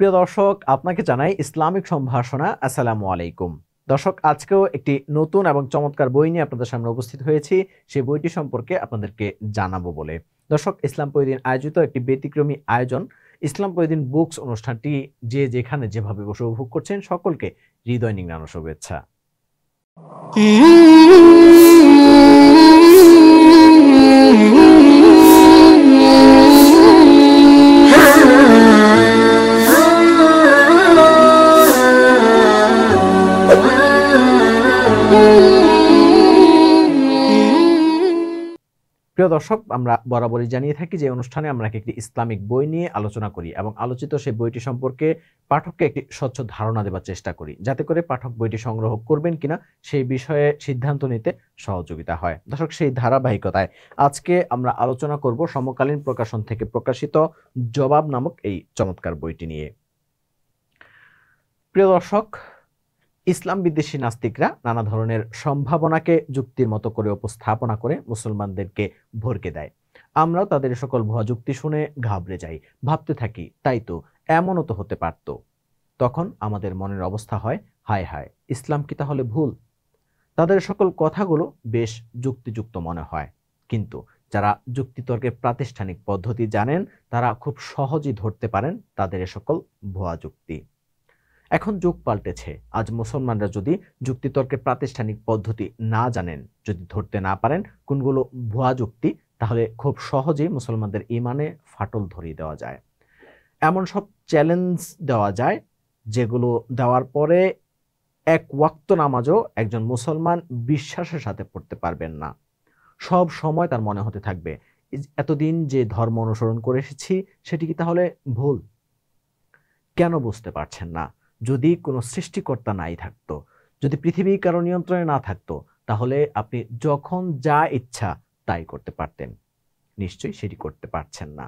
প্রিয় দর্শক আপনাকে জানাই ইসলামিক সম্ভাষণা আসসালামু আলাইকুম দর্শক আজকেও একটি নতুন এবং চমৎকার বই নিয়ে আপনাদের সামনে উপস্থিত হয়েছি সেই বইটি সম্পর্কে আপনাদেরকে জানাবো বলে দর্শক ইসলাম প্রতিদিন আয়োজিত একটি ব্যতিক্রমী আয়োজন ইসলাম প্রতিদিন বুকস অনুষ্ঠানটি যে যেখানে যেভাবে বসে উপভোগ করছেন সকলকে হৃদয় নিংড়ানো শুভেচ্ছা প্রিয় দর্শক আমরা বরাবরই জানিয়ে থাকি যে অনুষ্ঠানে আমরা একটি ইসলামিক বই নিয়ে আলোচনা করি এবং আলোচিত সেই বইটি সম্পর্কে পাঠককে একটি স্বচ্ছ ধারণা দেওয়ার চেষ্টা করি যাতে করে পাঠক বইটি সংগ্রহ করবেন কিনা সেই বিষয়ে সিদ্ধান্ত নিতে সহযোগিতা হয় দর্শক সেই ধারাবাহিকতায় আজকে আমরা আলোচনা করব সমকালীন প্রকাশন থেকে প্রকাশিত জবাব নামক এই চমৎকার বইটি নিয়ে প্রিয় দর্শক ইসলাম বিদ্বেষী নাস্তিকরা নানা ধরনের সম্ভাবনাকে যুক্তির মতো করে উপস্থাপনা করে মুসলমানদেরকে ভরকে দেয় আমরাও তাদের সকল ভুয়া যুক্তি শুনে ঘাবড়ে যাই ভাবতে থাকি তাই তো এমনও তো হতে পারত তখন আমাদের মনের অবস্থা হয় হায় হায় ইসলাম কি তাহলে ভুল তাদের সকল কথাগুলো বেশ যুক্তিযুক্ত মনে হয় কিন্তু যারা যুক্তিতর্কের প্রাতিষ্ঠানিক পদ্ধতি জানেন তারা খুব সহজেই ধরতে পারেন তাদের এ সকল ভুয়া যুক্তি এখন যুগ পাল্টেছে আজ মুসলমানরা যদি যুক্তিতর্কে প্রাতিষ্ঠানিক পদ্ধতি না জানেন যদি ধরতে না পারেন কোনগুলো ভুয়া যুক্তি তাহলে খুব সহজেই মুসলমানদের ইমানে ফাটল ধরিয়ে দেওয়া যায় এমন সব চ্যালেঞ্জ দেওয়া যায় যেগুলো দেওয়ার পরে এক ওয়াক্ত নামাজও একজন মুসলমান বিশ্বাসের সাথে পড়তে পারবেন না সব সময় তার মনে হতে থাকবে এতদিন যে ধর্ম অনুসরণ করে এসেছি সেটি কি তাহলে ভুল কেন বুঝতে পারছেন না যদি কোনো সৃষ্টিকর্তা নাই থাকতো যদি পৃথিবী কারো নিয়ন্ত্রণে না থাকতো তাহলে আপনি যখন যা ইচ্ছা তাই করতে পারতেন নিশ্চয়ই সেটি করতে পারছেন না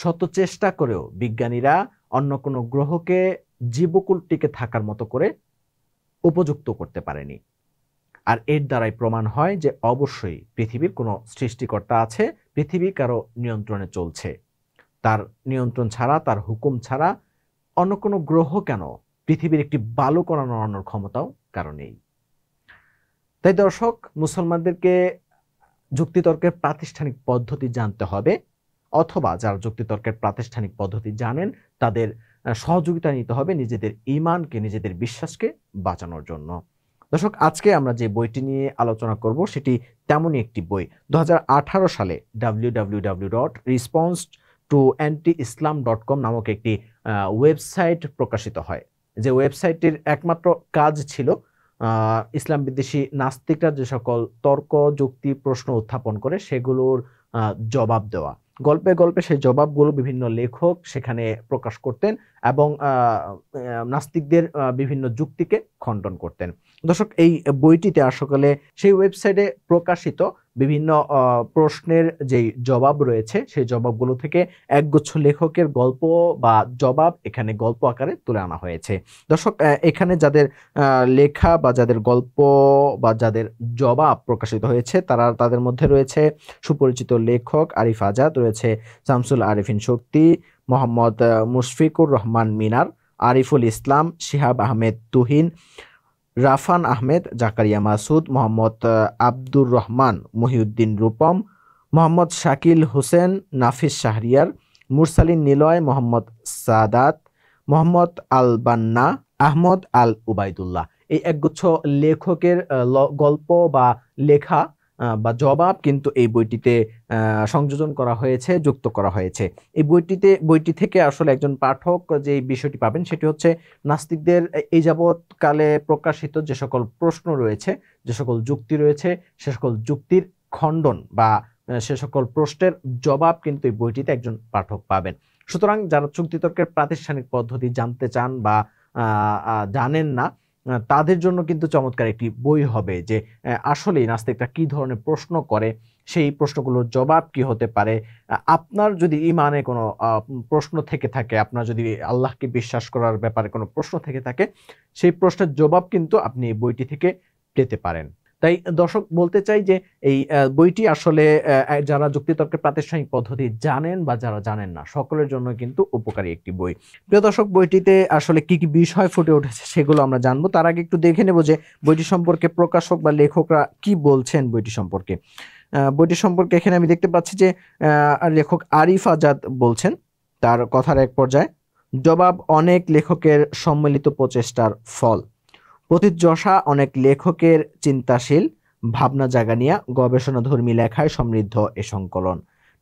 শত চেষ্টা করেও বিজ্ঞানীরা অন্য কোনো গ্রহকে জীবকুল টিকে থাকার মতো করে উপযুক্ত করতে পারেনি আর এর দ্বারাই প্রমাণ হয় যে অবশ্যই পৃথিবীর কোনো সৃষ্টিকর্তা আছে পৃথিবী কারো নিয়ন্ত্রণে চলছে তার নিয়ন্ত্রণ ছাড়া তার হুকুম ছাড়া অন্য কোনো গ্রহ কেন পৃথিবীর একটি বালু কণা নড়ানোর ক্ষমতাও কারো নেই তাই দর্শক মুসলমানদেরকে যুক্তিতর্কের প্রাতিষ্ঠানিক পদ্ধতি জানতে হবে অথবা যারা যুক্তিতর্কের প্রাতিষ্ঠানিক পদ্ধতি জানেন তাদের সহযোগিতা নিতে হবে নিজেদের ইমানকে নিজেদের বিশ্বাসকে বাঁচানোর জন্য দর্শক আজকে আমরা যে বইটি নিয়ে আলোচনা করব সেটি তেমনই একটি বই দু সালে W dot response to anti Islam dot com নামক একটি ওয়েবসাইট প্রকাশিত হয় যে ওয়েবসাইটটির একমাত্র কাজ ছিল ইসলাম বিদ্বেষী নাস্তিকরা যে সকল তর্ক যুক্তি প্রশ্ন উত্থাপন করে সেগুলোর জবাব দেওয়া গল্পে গল্পে সেই জবাবগুলো বিভিন্ন লেখক সেখানে প্রকাশ করতেন এবং নাস্তিকদের বিভিন্ন যুক্তিকে খণ্ডন করতেন দর্শক এই বইটিতে আসলে সেই ওয়েবসাইটে প্রকাশিত বিভিন্ন প্রশ্নের যে জবাব রয়েছে সেই জবাবগুলো থেকে একগুচ্ছ লেখকের গল্প বা জবাব এখানে গল্প আকারে তুলে আনা হয়েছে দর্শক এখানে যাদের লেখা বা যাদের গল্প বা যাদের জবাব প্রকাশিত হয়েছে তারা তাদের মধ্যে রয়েছে সুপরিচিত লেখক আরিফ আজাদ রয়েছে শামসুল আরিফিন শক্তি মোহাম্মদ মুশফিকুর রহমান মিনার আরিফুল ইসলাম শিহাব আহমেদ তুহিন রাফান আহমেদ জাকারিয়া মাসুদ মোহাম্মদ আব্দুর রহমান মহিউদ্দিন রূপম মোহাম্মদ শাকিল হোসেন নাফিস শাহরিয়ার মুরসালিন নিলয় মোহাম্মদ সাদাত মোহাম্মদ আল বান্না আহমদ আল উবায়দুল্লাহ এই একগুচ্ছ লেখকের গল্প বা লেখা বা জবাব কিন্তু এই বইটিতে সংযোজন করা হয়েছে যুক্ত করা হয়েছে এই বইটিতে বইটি থেকে আসলে একজন পাঠক যে বিষয়টি পাবেন সেটি হচ্ছে নাস্তিকদের এই যাবৎকালে প্রকাশিত যে সকল প্রশ্ন রয়েছে যে সকল যুক্তি রয়েছে সে সকল যুক্তির খণ্ডন বা সে সকল প্রশ্নের জবাব কিন্তু এই বইটিতে একজন পাঠক পাবেন সুতরাং যারা চুক্তিতর্কের প্রাতিষ্ঠানিক পদ্ধতি জানতে চান বা জানেন না তাদের জন্য কিন্তু চমৎকার একটি বই হবে যে আসলেই নাস্তিকরা কি ধরনের প্রশ্ন করে সেই প্রশ্নগুলোর জবাব কি হতে পারে আপনার যদি ইমানে কোনো প্রশ্ন থেকে থাকে আপনার যদি আল্লাহকে বিশ্বাস করার ব্যাপারে কোনো প্রশ্ন থেকে থাকে সেই প্রশ্নের জবাব কিন্তু আপনি বইটি থেকে পেতে পারেন তাই দর্শক বলতে চাই যে এই বইটি আসলে যারা যুক্তিতর্কের প্রাতিষ্ঠানিক পদ্ধতি জানেন বা যারা জানেন না সকলের জন্য কিন্তু উপকারী একটি বই প্রিয় দর্শক বইটিতে আসলে কি কি বিষয় ফুটে উঠেছে সেগুলো আমরা জানবো তার আগে একটু দেখে নেব যে বইটি সম্পর্কে প্রকাশক বা লেখকরা কি বলছেন বইটি সম্পর্কে বইটি সম্পর্কে এখানে আমি দেখতে পাচ্ছি যে লেখক আরিফ আজাদ বলছেন তার কথার এক পর্যায়ে জবাব অনেক লেখকের সম্মিলিত প্রচেষ্টার ফল প্রতিযশা অনেক লেখকের চিন্তাশীল ভাবনা জাগা নিয়ে গবেষণাধর্মী লেখায় সমৃদ্ধ এ সংকলন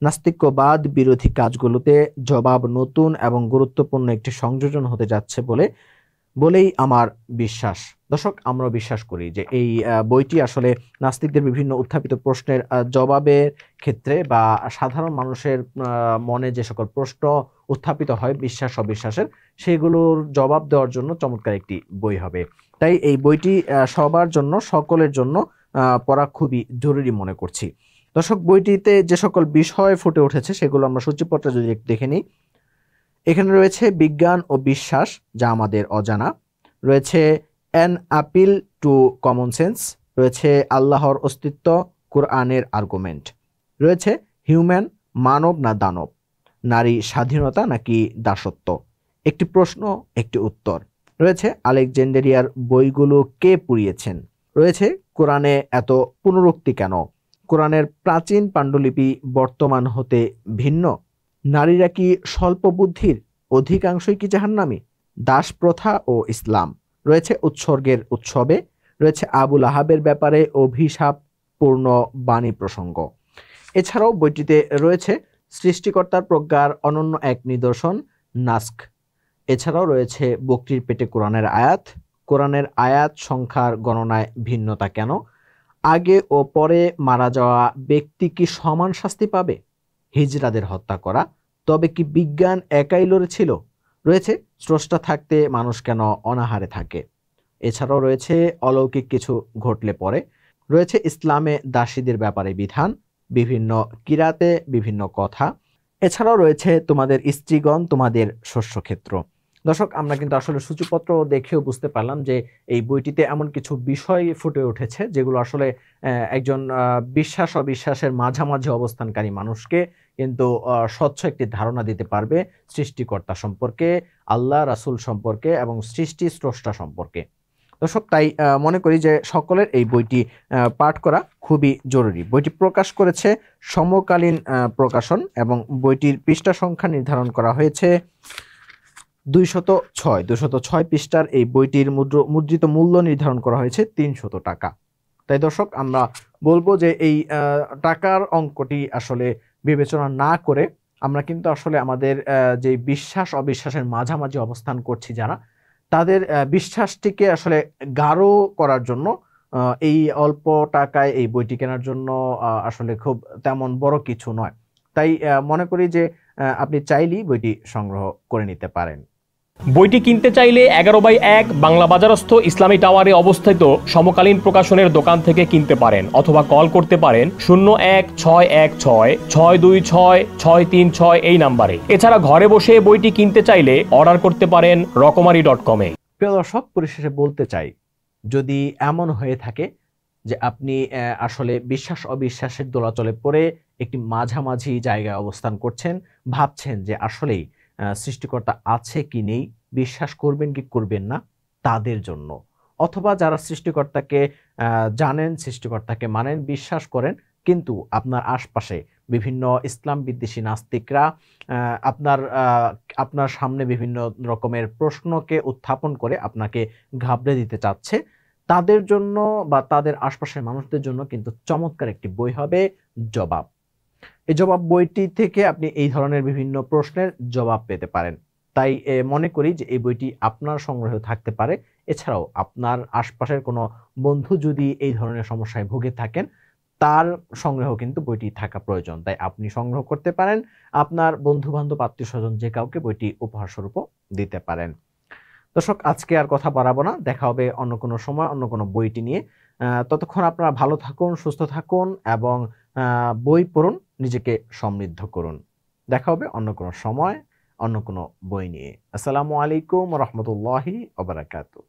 নাস্তিক্যবাদ বিরোধী কাজগুলোতে জবাব নতুন এবং গুরুত্বপূর্ণ একটি সংযোজন হতে যাচ্ছে বলে বলেই আমার বিশ্বাস দর্শক আমরা বিশ্বাস করি যে এই বইটি আসলে নাস্তিকদের বিভিন্ন উত্থাপিত প্রশ্নের জবাবের ক্ষেত্রে বা সাধারণ মানুষের মনে যে সকল প্রশ্ন উত্থাপিত হয় বিশ্বাস অবিশ্বাসের সেগুলোর জবাব দেওয়ার জন্য চমৎকার একটি বই হবে তাই এই বইটি সবার জন্য সকলের জন্য পড়া খুবই জরুরি মনে করছি দর্শক বইটিতে যে সকল বিষয় ফুটে উঠেছে সেগুলো আমরা সূচিপত্রে যদি দেখে নিই এখানে রয়েছে বিজ্ঞান ও বিশ্বাস যা আমাদের অজানা রয়েছে an appeal to common sense রয়েছে আল্লাহর অস্তিত্ব কোরআনের আর্গুমেন্ট রয়েছে হিউম্যান মানব না দানব নারী স্বাধীনতা নাকি দাসত্ব একটি প্রশ্ন একটি উত্তর রয়েছে আলেকজেন্ডেরিয়ার বইগুলো কে পুড়িয়েছেন রয়েছে কোরআনে এত পুনরুক্তি কেন কোরআনের প্রাচীন পাণ্ডুলিপি বর্তমান হতে ভিন্ন নারীরা কি স্বল্প বুদ্ধির অধিকাংশই কি জাহান্নামী দাস প্রথা ও ইসলাম রয়েছে উৎসর্গের উৎসবে রয়েছে আবুল আহাবের ব্যাপারে অভিশাপ পূর্ণ বাণী প্রসঙ্গ এছাড়াও বইটিতে রয়েছে সৃষ্টিকর্তার প্রজ্ঞার অনন্য এক নিদর্শন নাস্ক এছাড়াও রয়েছে বকরির পেটে কোরআনের আয়াত কোরআনের আয়াত সংখ্যার গণনায় ভিন্নতা কেন আগে ও পরে মারা যাওয়া ব্যক্তি কি সমান শাস্তি পাবে হিজরাদের হত্যা করা তবে কি বিজ্ঞান একাই লড়েছিল রয়েছে স্রষ্টা থাকতে মানুষ কেন অনাহারে থাকে এছাড়াও রয়েছে অলৌকিক কিছু ঘটলে পরে রয়েছে ইসলামে দাসীদের ব্যাপারে বিধান বিভিন্ন কিরাতে বিভিন্ন কথা এছাড়াও রয়েছে তোমাদের স্ত্রীগণ তোমাদের শস্যক্ষেত্র দর্শক আমরা কিন্তু আসলে সূচিপত্র দেখেও বুঝতে পারলাম যে এই বইটিতে এমন কিছু বিষয় ফুটে উঠেছে যেগুলো আসলে একজন বিশ্বাস অবিশ্বাসের মাঝামাঝি অবস্থানকারী মানুষকে কিন্তু স্বচ্ছ একটি ধারণা দিতে পারবে সৃষ্টিকর্তা সম্পর্কে আল্লাহ রাসুল সম্পর্কে এবং সৃষ্টি স্রষ্টা সম্পর্কে দর্শক তাই মনে করি যে সকলের এই বইটি পাঠ করা খুবই জরুরি বইটি প্রকাশ করেছে সমকালীন প্রকাশন এবং বইটির পৃষ্ঠা সংখ্যা নির্ধারণ করা হয়েছে দুইশত ছয় দুশত ছয় পৃষ্ঠার এই বইটির মুদ্র মুদ্রিত মূল্য নির্ধারণ করা হয়েছে তিনশত টাকা তাই দর্শক আমরা বলবো যে এই টাকার অঙ্কটি আসলে বিবেচনা না করে আমরা কিন্তু আসলে আমাদের যে বিশ্বাস অবিশ্বাসের মাঝামাঝি অবস্থান করছি যারা তাদের বিশ্বাসটিকে আসলে গাঢ় করার জন্য এই অল্প টাকায় এই বইটি কেনার জন্য আসলে খুব তেমন বড় কিছু নয় তাই মনে করি যে আপনি চাইলেই বইটি সংগ্রহ করে নিতে পারেন বইটি কিনতে চাইলে এগারো বাই এক বাংলা বাজারস্থ ইসলামী টাওয়ারে অবস্থিত সমকালীন প্রকাশনের দোকান থেকে কিনতে পারেন অথবা কল করতে পারেন শূন্য এক ছয় এক ছয় ছয় দুই ছয় ছয় তিন ছয় এই নাম্বারে এছাড়া ঘরে বসে বইটি কিনতে চাইলে অর্ডার করতে পারেন রকমারি ডট কমে প্রিয় দর্শক পরিশেষে বলতে চাই যদি এমন হয়ে থাকে যে আপনি আসলে বিশ্বাস অবিশ্বাসের দোলাচলে পড়ে একটি মাঝামাঝি জায়গায় অবস্থান করছেন ভাবছেন যে আসলেই সৃষ্টিকর্তা আছে কি নেই বিশ্বাস করবেন কি করবেন না তাদের জন্য অথবা যারা সৃষ্টিকর্তাকে জানেন সৃষ্টিকর্তাকে মানেন বিশ্বাস করেন কিন্তু আপনার আশপাশে বিভিন্ন ইসলাম বিদ্বেষী নাস্তিকরা আপনার আপনার সামনে বিভিন্ন রকমের প্রশ্নকে উত্থাপন করে আপনাকে ঘাবড়ে দিতে চাচ্ছে তাদের জন্য বা তাদের আশপাশের মানুষদের জন্য কিন্তু চমৎকার একটি বই হবে জবাব এই জবাব বইটি থেকে আপনি এই ধরনের বিভিন্ন প্রশ্নের জবাব পেতে পারেন তাই মনে করি যে এই বইটি আপনার সংগ্রহে থাকতে পারে এছাড়াও আপনার আশপাশের কোনো বন্ধু যদি এই ধরনের সমস্যায় ভুগে থাকেন তার সংগ্রহ কিন্তু বইটি থাকা প্রয়োজন তাই আপনি সংগ্রহ করতে পারেন আপনার বন্ধু বান্ধব আত্মীয় স্বজন যে কাউকে বইটি উপহার দিতে পারেন দর্শক আজকে আর কথা বাড়াবো না দেখা হবে অন্য কোনো সময় অন্য কোনো বইটি নিয়ে ততক্ষণ আপনারা ভালো থাকুন সুস্থ থাকুন এবং বই পড়ুন নিজেকে সমৃদ্ধ করুন দেখা হবে অন্য কোনো সময় অন্য কোনো বই নিয়ে আসসালামু আলাইকুম রহমতুল্লাহি অবরাকাতু